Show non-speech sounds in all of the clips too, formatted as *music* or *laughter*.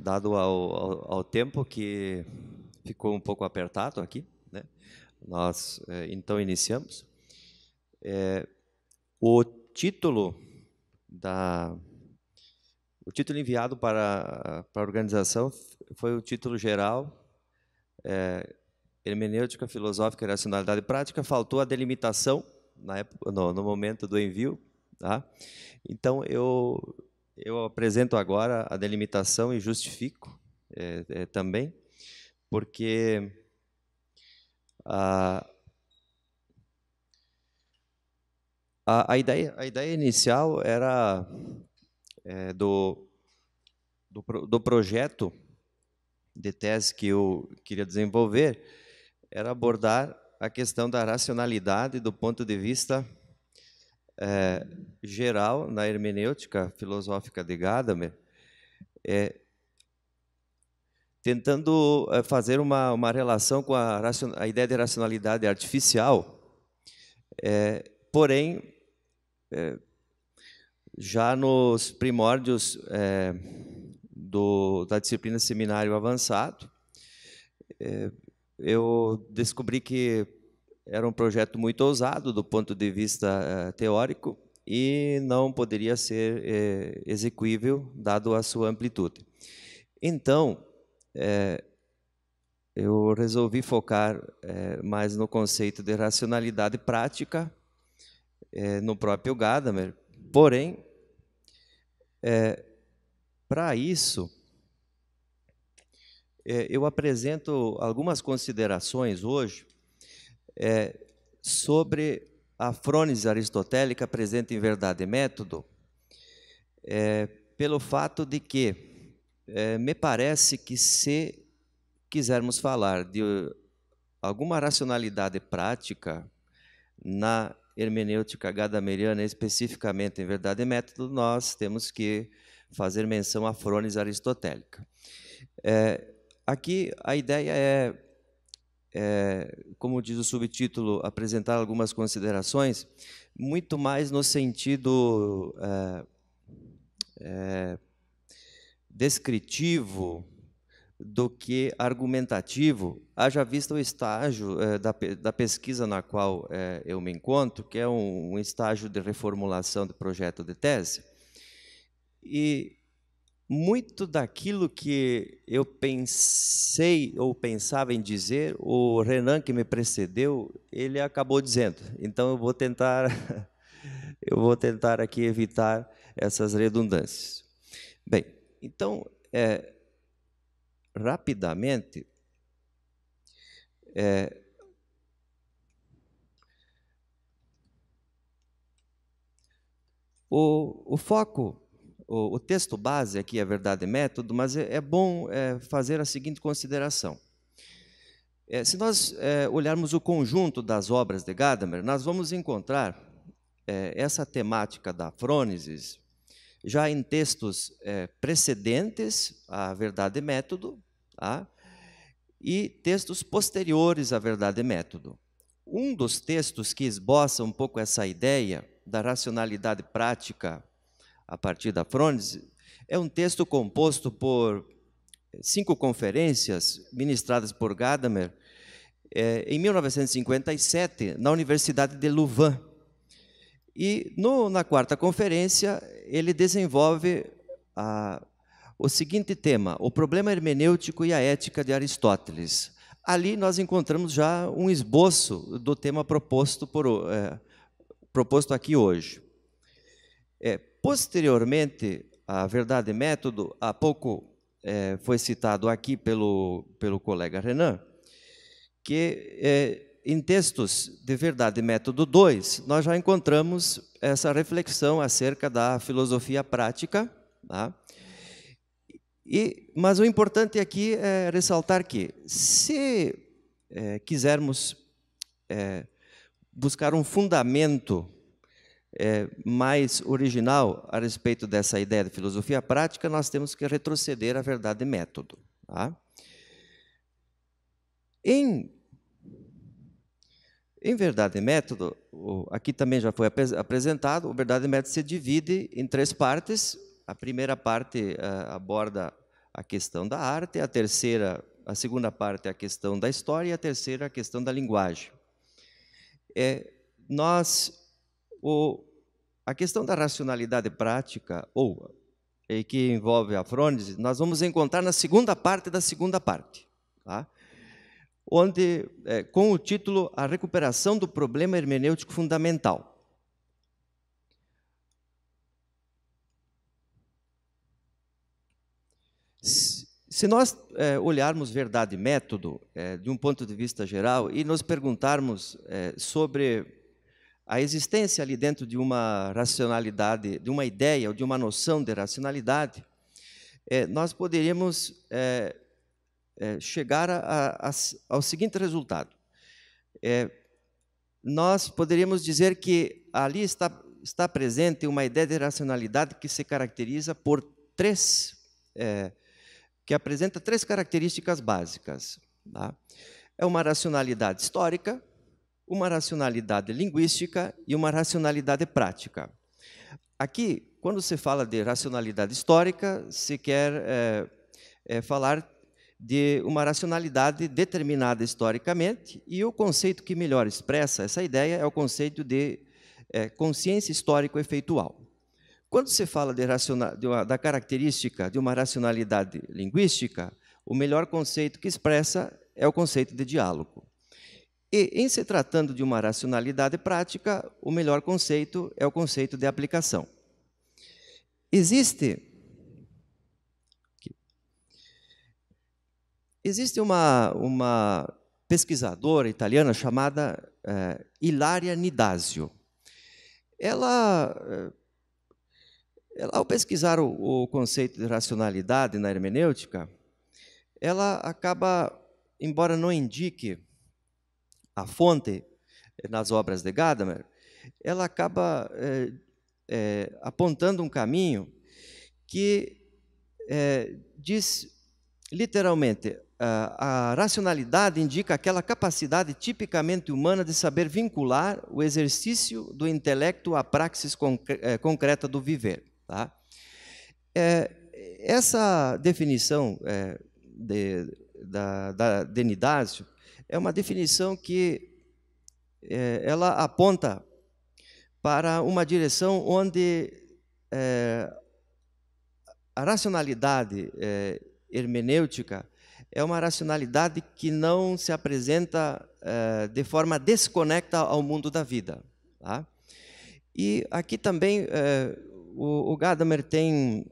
dado ao, ao, ao, tempo que ficou um pouco apertado aqui, né? nós é, então iniciamos. É, o título da o título enviado para, para a organização foi o título geral é, hermenêutica filosófica e racionalidade prática faltou a delimitação na época, no, no momento do envio tá? então eu eu apresento agora a delimitação e justifico é, é, também, porque a, a, a, ideia, a ideia inicial era é, do, do, do projeto de tese que eu queria desenvolver, era abordar a questão da racionalidade do ponto de vista é, geral na hermenêutica filosófica de Gadamer, é, tentando eh, fazer uma, uma relação com a, a ideia de racionalidade artificial, é, porém, é, já nos primórdios é, do, da disciplina seminário avançado, é, eu descobri que era um projeto muito ousado do ponto de vista eh, teórico e não poderia ser é, execuível dado a sua amplitude. Então, é, eu resolvi focar é, mais no conceito de racionalidade prática no próprio Gadamer. Porém, para isso, eu apresento algumas considerações hoje é, sobre a frônese aristotélica presente em Verdade e Método, é, pelo fato de que é, me parece que se quisermos falar de alguma racionalidade prática na hermenêutica gadameriana, especificamente em Verdade e Método, nós temos que fazer menção à frônese aristotélica. É, aqui a ideia é é, como diz o subtítulo, apresentar algumas considerações, muito mais no sentido é, é, descritivo do que argumentativo, haja vista o estágio da, da, pesquisa na qual eu me encontro, que é um, um estágio de reformulação de projeto de tese. E muito daquilo que eu pensei ou pensava em dizer, o Renan que me precedeu, ele acabou dizendo. Então eu vou tentar *laughs* eu vou tentar aqui evitar essas redundâncias. Bem, então é, rapidamente é, o, o foco o, o texto base aqui é Verdade e Método, mas é, é bom é, fazer a seguinte consideração. É, se nós é, olharmos o conjunto das obras de Gadamer, nós vamos encontrar é, essa temática da frônesis já em textos é, precedentes à Verdade e Método tá? e textos posteriores à Verdade e Método. Um dos textos que esboça um pouco essa ideia da racionalidade prática a partir da Frônese, é um texto composto por cinco conferências ministradas por Gadamer é, em 1957 na Universidade de Louvain. E no, na quarta conferência ele desenvolve a, o seguinte tema: o problema hermenêutico e a ética de Aristóteles. Ali nós encontramos já um esboço do tema proposto, por, é, proposto aqui hoje. É, Posteriormente, a Verdade e Método, há pouco é, foi citado aqui pelo, pelo colega Renan, que é, em textos de Verdade e Método 2, nós já encontramos essa reflexão acerca da filosofia prática. Tá? E, mas o importante aqui é ressaltar que, se é, quisermos é, buscar um fundamento é, mais original a respeito dessa ideia de filosofia prática, nós temos que retroceder à verdade método. Tá? Em, em verdade e método, aqui também já foi apresentado, o verdade e método se divide em três partes. A primeira parte uh, aborda a questão da arte, a terceira, a segunda parte é a questão da história e a terceira é a questão da linguagem. É, nós o, a questão da racionalidade prática, ou eh, que envolve a Frônides, nós vamos encontrar na segunda parte da segunda parte, tá? onde, é, com o título A Recuperação do Problema Hermenêutico Fundamental. Se nós é, olharmos verdade e método é, de um ponto de vista geral e nos perguntarmos sobre a existência ali dentro de uma racionalidade, de uma ideia ou de uma noção de racionalidade, é, nós poderíamos é, é, chegar a, a, ao seguinte resultado. É, nós poderíamos dizer que ali está, está presente uma ideia de racionalidade que se caracteriza por três, é, que apresenta três características básicas. Tá? É uma racionalidade histórica, uma racionalidade linguística e uma racionalidade prática. Aqui, quando se fala de racionalidade histórica, se quer é, é, falar de uma racionalidade determinada historicamente, e o conceito que melhor expressa essa ideia é o conceito de é, consciência histórico-efeitual. Quando se fala de de uma, da característica de uma racionalidade linguística, o melhor conceito que expressa é o conceito de diálogo. E, em se tratando de uma racionalidade prática, o melhor conceito é o conceito de aplicação. Existe. Existe uma, uma pesquisadora italiana chamada é, Ilaria Nidazio. Ela, eh, ela, ao pesquisar o, o conceito de racionalidade na hermenêutica, ela acaba, embora não indique a fonte eh, nas obras de Gadamer, ela acaba é, é, apontando um caminho que é, diz literalmente a, a racionalidade indica aquela capacidade tipicamente humana de saber vincular o exercício do intelecto à praxis concre concreta do viver. Tá? essa definição de, da, da Denidácio é uma definição que é, ela aponta para uma direção onde é, a racionalidade é, hermenêutica é uma racionalidade que não se apresenta é, de forma desconecta ao mundo da vida. Tá? E aqui também é, o, o Gadamer tem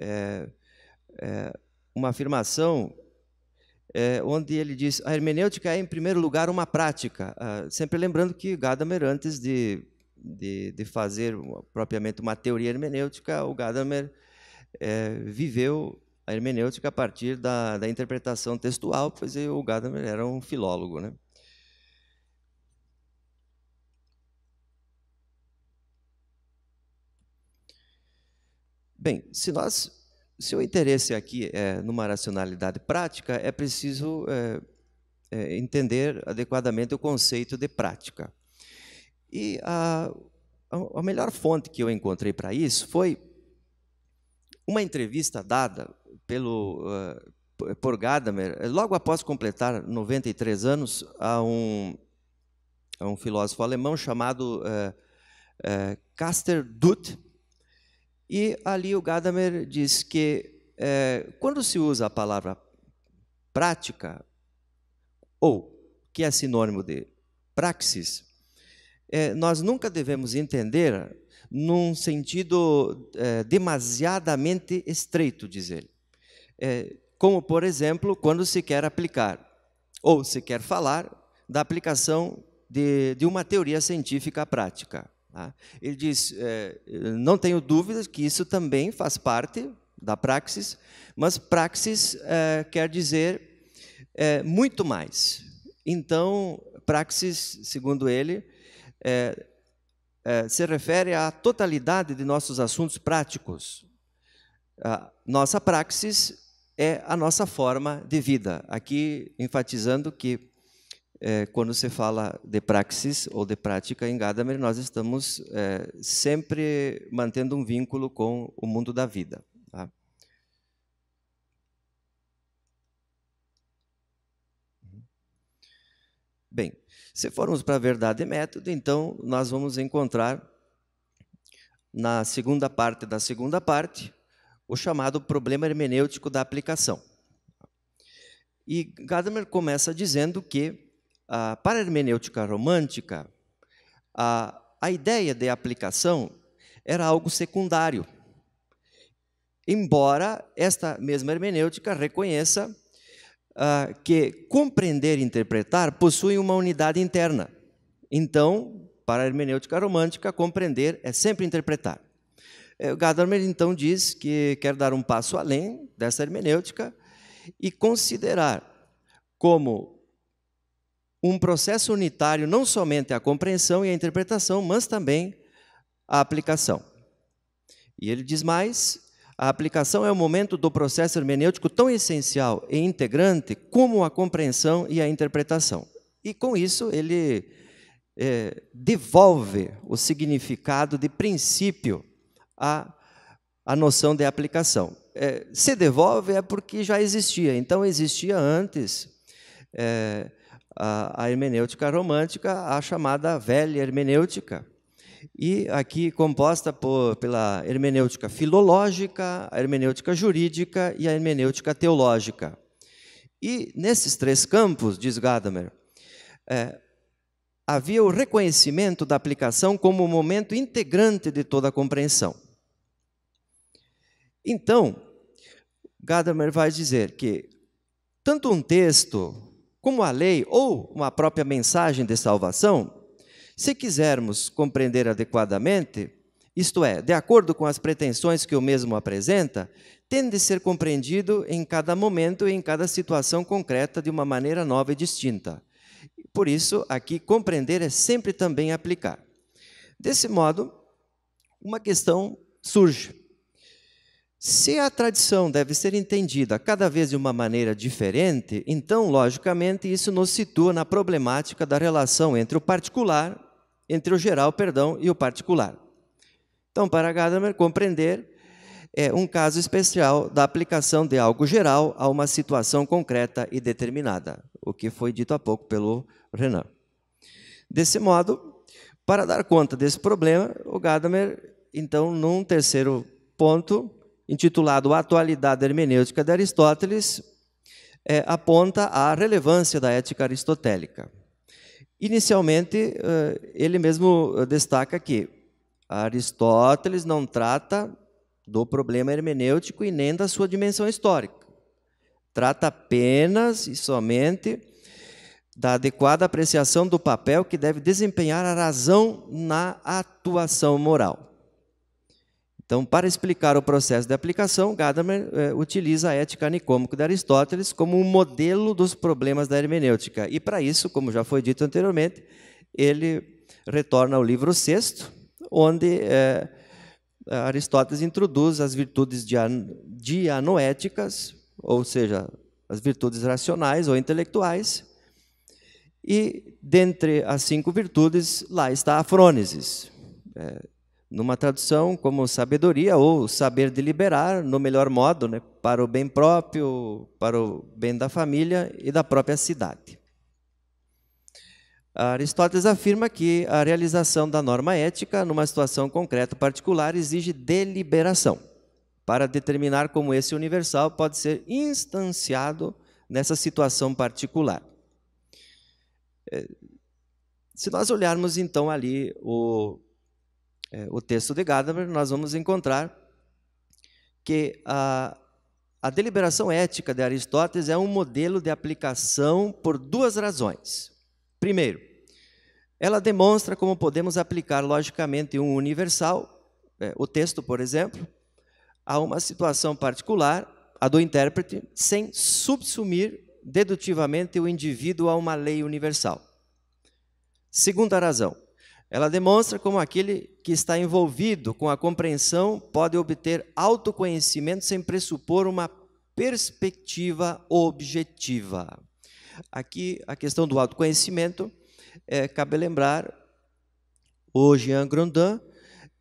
é, uma afirmação é, onde ele diz a hermenêutica é, em primeiro lugar, uma prática. Ah, sempre lembrando que Gadamer, antes de, de, de, fazer propriamente uma teoria hermenêutica, o Gadamer é, viveu a hermenêutica a partir da, da interpretação textual, pois é, o Gadamer era um filólogo. Né? Bem, se nós se o interesse aqui é numa racionalidade prática, é preciso é, é, entender adequadamente o conceito de prática. E a, a melhor fonte que eu encontrei para isso foi uma entrevista dada pelo uh, por Gadamer, logo após completar 93 anos, a um, a um filósofo alemão chamado uh, uh Caster Dutt, e ali o Gadamer diz que é, quando se usa a palavra prática, ou que é sinônimo de praxis, é, nós nunca devemos entender num sentido é, demasiadamente estreito, diz ele. É, como, por exemplo, quando se quer aplicar ou se quer falar da aplicação de, de uma teoria científica à prática. Tá? Ele diz: eh, não tenho dúvidas que isso também faz parte da praxis, mas praxis eh, quer dizer eh, muito mais. Então, praxis, segundo ele, se refere à totalidade de nossos assuntos práticos. A nossa praxis é a nossa forma de vida. Aqui enfatizando que é, quando se fala de praxis ou de prática em Gadamer, nós estamos é, sempre mantendo um vínculo com o mundo da vida. Tá? Bem, se formos para a verdade e método, então nós vamos encontrar na segunda parte da segunda parte o chamado problema hermenêutico da aplicação. E Gadamer começa dizendo que ah, para a hermenêutica romântica, a ideia de aplicação era algo secundário. Embora esta mesma hermenêutica reconheça ah, que compreender e interpretar possuem uma unidade interna. Então, para a hermenêutica romântica, compreender é sempre interpretar. É, Gadamer então diz que quer dar um passo além dessa hermenêutica e considerar como um processo unitário não somente à compreensão e à interpretação, mas também à aplicação. E ele diz mais: a aplicação é o momento do processo hermenêutico tão essencial e integrante como a compreensão e a interpretação. E com isso ele é, devolve o significado de princípio à, à noção de aplicação. É, se devolve é porque já existia, então existia antes. É, a, hermenêutica romântica, a chamada velha hermenêutica. E aqui composta por, pela hermenêutica filológica, a hermenêutica jurídica e a hermenêutica teológica. E nesses três campos, diz Gadamer, é, havia o reconhecimento da aplicação como um momento integrante de toda a compreensão. Então, Gadamer vai dizer que tanto um texto como a lei ou uma própria mensagem de salvação, se quisermos compreender adequadamente, isto é, de acordo com as pretensões que o mesmo apresenta, tem de ser compreendido em cada momento e em cada situação concreta de uma maneira nova e distinta. Por isso, aqui compreender é sempre também aplicar. Desse modo, uma questão surge. Se a tradição deve ser entendida cada vez de uma maneira diferente, então, logicamente, isso nos situa na problemática da relação entre o particular, entre o geral, perdão, e o particular. Então, para Gadamer compreender, é um caso especial da aplicação de algo geral a uma situação concreta e determinada, o que foi dito há pouco pelo Renan. Desse modo, para dar conta desse problema, o Gadamer, então, num terceiro ponto, intitulado Atualidade Hermenêutica de Aristóteles, é, aponta a relevância da ética aristotélica. Inicialmente, é, ele mesmo destaca que Aristóteles não trata do problema hermenêutico e nem da sua dimensão histórica. Trata apenas e somente da adequada apreciação do papel que deve desempenhar a razão na atuação moral. Então, para explicar o processo de aplicação, Gadamer é, utiliza a ética anicômica de Aristóteles como um modelo dos problemas da hermenêutica. E para isso, como já foi dito anteriormente, ele retorna ao livro sexto, onde é, Aristóteles introduz as virtudes dianoéticas, ou seja, as virtudes racionais ou intelectuais, e dentre as cinco virtudes, lá está a frônesis. É, numa tradução como sabedoria ou saber deliberar no melhor modo, né, para o bem próprio, para o bem da família e da própria cidade. Aristóteles afirma que a realização da norma ética numa situação concreta particular exige deliberação para determinar como esse universal pode ser instanciado nessa situação particular. Eh, se nós olharmos então ali o é, o texto de Gadamer, nós vamos encontrar que a, a deliberação ética de Aristóteles é um modelo de aplicação por duas razões. Primeiro, ela demonstra como podemos aplicar logicamente um universal, é, o texto, por exemplo, a uma situação particular, a do intérprete, sem subsumir dedutivamente o indivíduo a uma lei universal. Segunda razão, ela demonstra como aquele que está envolvido com a compreensão pode obter autoconhecimento sem pressupor uma perspectiva objetiva. Aqui, a questão do autoconhecimento, é, cabe lembrar, o Jean Grondin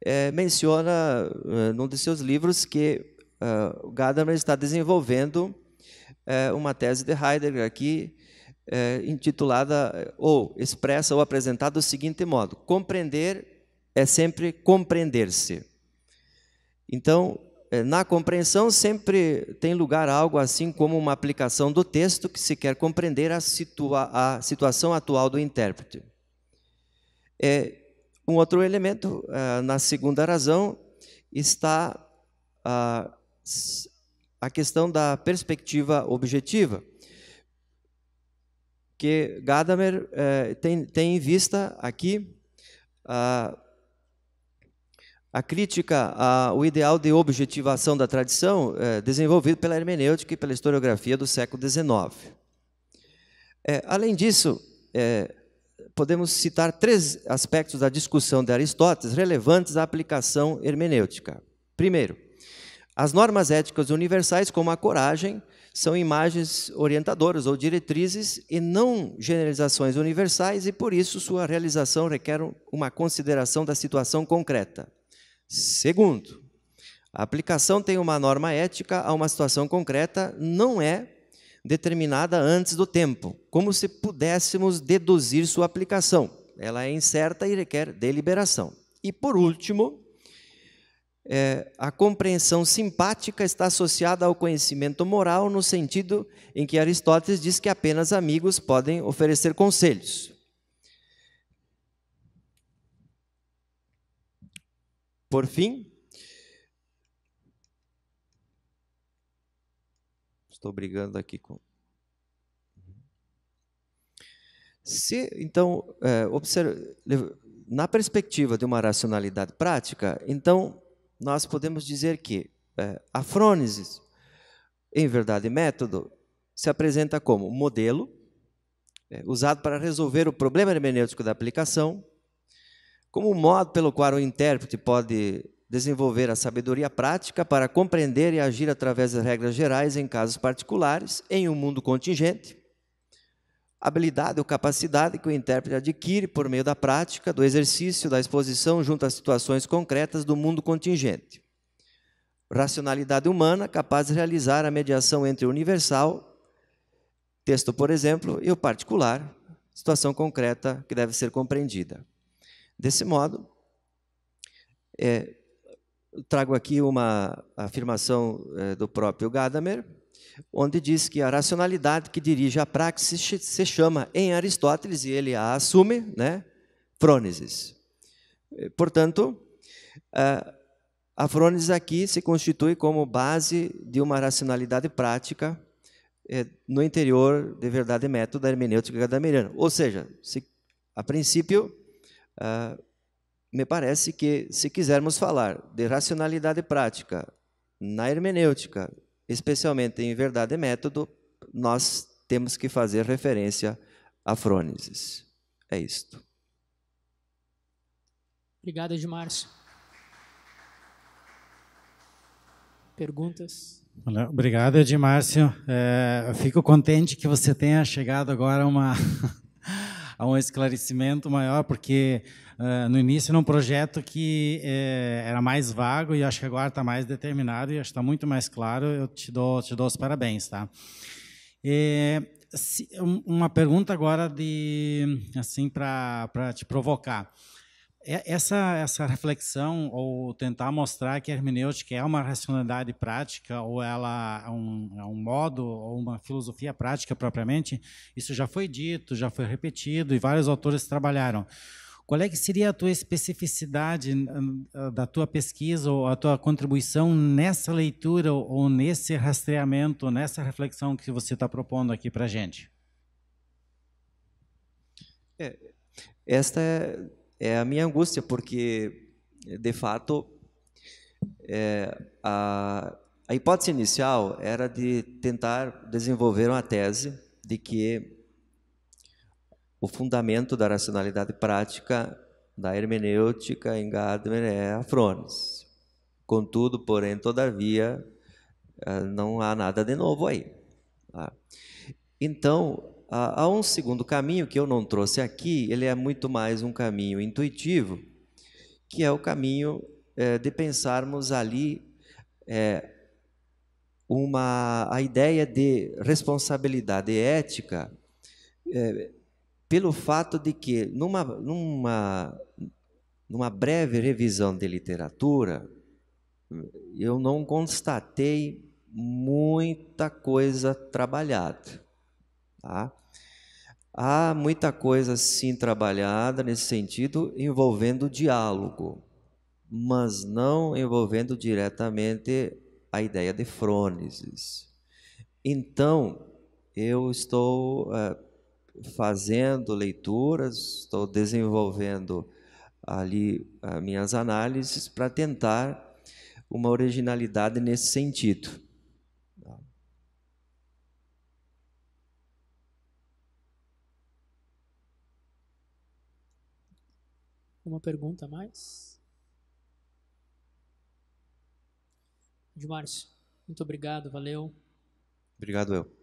é, menciona é, num de seus livros que é, Gadamer está desenvolvendo é, uma tese de Heidegger aqui, é, intitulada ou expressa ou apresentada do seguinte modo: compreender é sempre compreender-se. Então, é, na compreensão sempre tem lugar algo assim como uma aplicação do texto que se quer compreender a, situa a situação atual do intérprete. É, um outro elemento, é, na segunda razão, está a questão da perspectiva objetiva que Gadamer eh, tem, tem em vista aqui a, a crítica ao ideal de objetivação da tradição eh, desenvolvido pela hermenêutica e pela historiografia do século XIX. Eh, além disso, eh, podemos citar três aspectos da discussão de Aristóteles relevantes à aplicação hermenêutica. Primeiro, as normas éticas universais, como a coragem, são imagens orientadoras ou diretrizes e não generalizações universais, e por isso sua realização requer uma consideração da situação concreta. Segundo, a aplicação tem uma norma ética a uma situação concreta, não é determinada antes do tempo, como se pudéssemos deduzir sua aplicação. Ela é incerta e requer deliberação. E por último, é, a compreensão simpática está associada ao conhecimento moral, no sentido em que Aristóteles diz que apenas amigos podem oferecer conselhos. Por fim, estou brigando aqui com. Se, então, é, na perspectiva de uma racionalidade prática, então nós podemos dizer que é, Afrônesis, em verdade método, se apresenta como modelo é, usado para resolver o problema hermenêutico da aplicação, como um modo pelo qual o intérprete pode desenvolver a sabedoria prática para compreender e agir através das regras gerais em casos particulares, em um mundo contingente, Habilidade ou capacidade que o intérprete adquire por meio da prática, do exercício, da exposição junto às situações concretas do mundo contingente. Racionalidade humana capaz de realizar a mediação entre o universal, texto, por exemplo, e o particular, situação concreta que deve ser compreendida. Desse modo, é, trago aqui uma afirmação é, do próprio Gadamer, onde diz que a racionalidade que dirige a praxis se chama, em Aristóteles, e ele a assume, né, frônesis. Eh, portanto, a frônesis aqui se constitui como base de uma racionalidade prática eh, no interior de verdade e método da hermenêutica gadameriana. Ou seja, se, a princípio, me parece que se quisermos falar de racionalidade prática na hermenêutica especialmente em Verdade e Método, nós temos que fazer referência a Frônesis. É isto. Obrigado, Edmárcio. Perguntas? obrigado, Edmárcio. É, fico contente que você tenha chegado agora a uma a um esclarecimento maior, porque uh, no início era um projeto que eh, era mais vago e acho que agora está mais determinado e está muito mais claro. Eu te dou, te dou os parabéns, tá? E, se, uma pergunta agora de assim para te provocar. É, essa, essa reflexão, ou tentar mostrar que a hermenêutica é uma racionalidade prática, ou ela é um, é um modo, ou uma filosofia prática propriamente, isso já foi dito, já foi repetido, e vários autores trabalharam. Qual é que seria a tua especificidade da tua pesquisa ou a tua contribuição nessa leitura ou nesse rastreamento, nessa reflexão que você está propondo aqui para a gente? É, esta é é a minha angústia, porque, de fato, é, a, a hipótese inicial era de tentar desenvolver uma tese de que o fundamento da racionalidade prática da hermenêutica em Gadamer é Frones. Contudo, porém, todavia, é, não há nada de novo aí. Tá? Então, Há um segundo caminho que eu não trouxe aqui, ele é muito mais um caminho intuitivo, que é o caminho é, de pensarmos ali é, uma, a ideia de responsabilidade ética é, pelo fato de que, numa, numa, numa breve revisão de literatura, eu não constatei muita coisa trabalhada. Tá? Há muita coisa sim trabalhada nesse sentido envolvendo diálogo, mas não envolvendo diretamente a ideia de frônesis. Então, eu estou é, fazendo leituras, estou desenvolvendo ali eh, minhas análises para tentar uma originalidade nesse sentido. Uma pergunta a mais? Márcio, muito obrigado, valeu. Obrigado, eu.